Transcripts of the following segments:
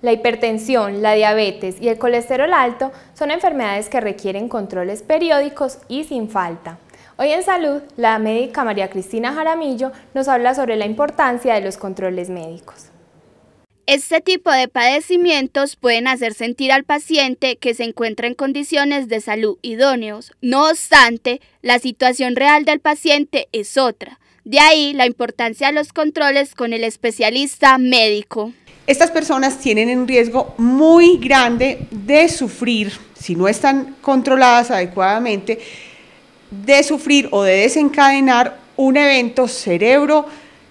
La hipertensión, la diabetes y el colesterol alto son enfermedades que requieren controles periódicos y sin falta. Hoy en Salud, la médica María Cristina Jaramillo nos habla sobre la importancia de los controles médicos. Este tipo de padecimientos pueden hacer sentir al paciente que se encuentra en condiciones de salud idóneos. No obstante, la situación real del paciente es otra. De ahí la importancia de los controles con el especialista médico. Estas personas tienen un riesgo muy grande de sufrir, si no están controladas adecuadamente, de sufrir o de desencadenar un evento cerebro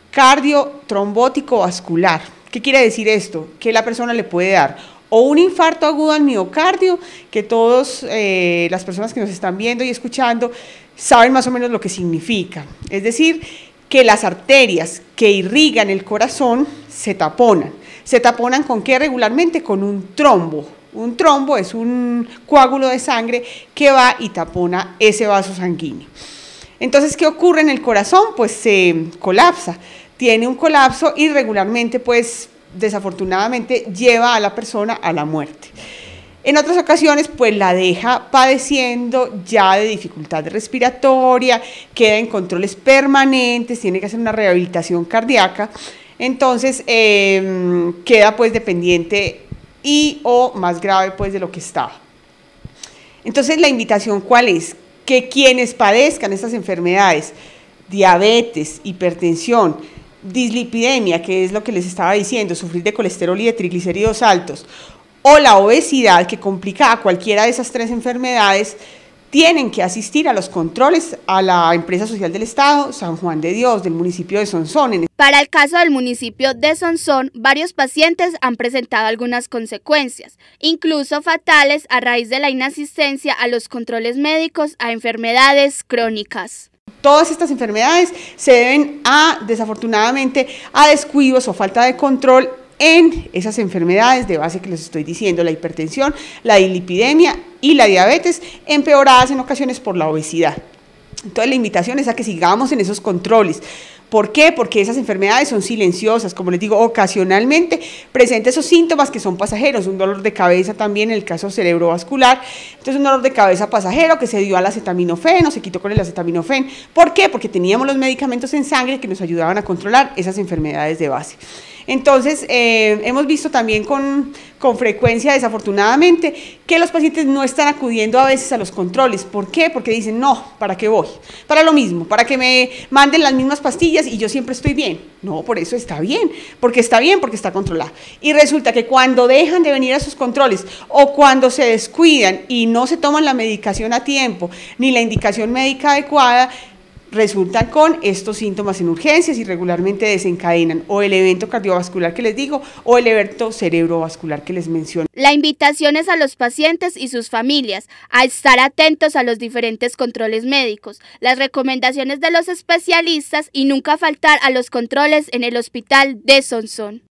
cardio trombótico vascular. ¿Qué quiere decir esto? Que la persona le puede dar o un infarto agudo al miocardio, que todas eh, las personas que nos están viendo y escuchando saben más o menos lo que significa. Es decir, que las arterias que irrigan el corazón se taponan. ¿Se taponan con qué regularmente? Con un trombo. Un trombo es un coágulo de sangre que va y tapona ese vaso sanguíneo. Entonces, ¿qué ocurre en el corazón? Pues se colapsa. Tiene un colapso y regularmente pues desafortunadamente lleva a la persona a la muerte. En otras ocasiones, pues la deja padeciendo ya de dificultad respiratoria, queda en controles permanentes, tiene que hacer una rehabilitación cardíaca, entonces em, queda pues dependiente y o más grave pues de lo que estaba. Entonces la invitación cuál es? Que quienes padezcan estas enfermedades, diabetes, hipertensión, dislipidemia, que es lo que les estaba diciendo, sufrir de colesterol y de triglicéridos altos, o la obesidad, que complica a cualquiera de esas tres enfermedades, tienen que asistir a los controles a la empresa social del Estado San Juan de Dios del municipio de Sonsón. Para el caso del municipio de Sonsón, varios pacientes han presentado algunas consecuencias, incluso fatales a raíz de la inasistencia a los controles médicos a enfermedades crónicas. Todas estas enfermedades se deben a, desafortunadamente, a descuidos o falta de control en esas enfermedades de base que les estoy diciendo, la hipertensión, la dilipidemia y la diabetes, empeoradas en ocasiones por la obesidad. Entonces la invitación es a que sigamos en esos controles. ¿Por qué? Porque esas enfermedades son silenciosas, como les digo, ocasionalmente presenta esos síntomas que son pasajeros, un dolor de cabeza también en el caso cerebrovascular, entonces un dolor de cabeza pasajero que se dio al acetaminofén o se quitó con el acetaminofén. ¿Por qué? Porque teníamos los medicamentos en sangre que nos ayudaban a controlar esas enfermedades de base. Entonces, eh, hemos visto también con, con frecuencia, desafortunadamente, que los pacientes no están acudiendo a veces a los controles. ¿Por qué? Porque dicen, no, ¿para qué voy? Para lo mismo, para que me manden las mismas pastillas y yo siempre estoy bien. No, por eso está bien, porque está bien, porque está controlada. Y resulta que cuando dejan de venir a sus controles o cuando se descuidan y no se toman la medicación a tiempo, ni la indicación médica adecuada, resultan con estos síntomas en urgencias y regularmente desencadenan o el evento cardiovascular que les digo o el evento cerebrovascular que les menciono. La invitación es a los pacientes y sus familias a estar atentos a los diferentes controles médicos, las recomendaciones de los especialistas y nunca faltar a los controles en el hospital de Sonsón.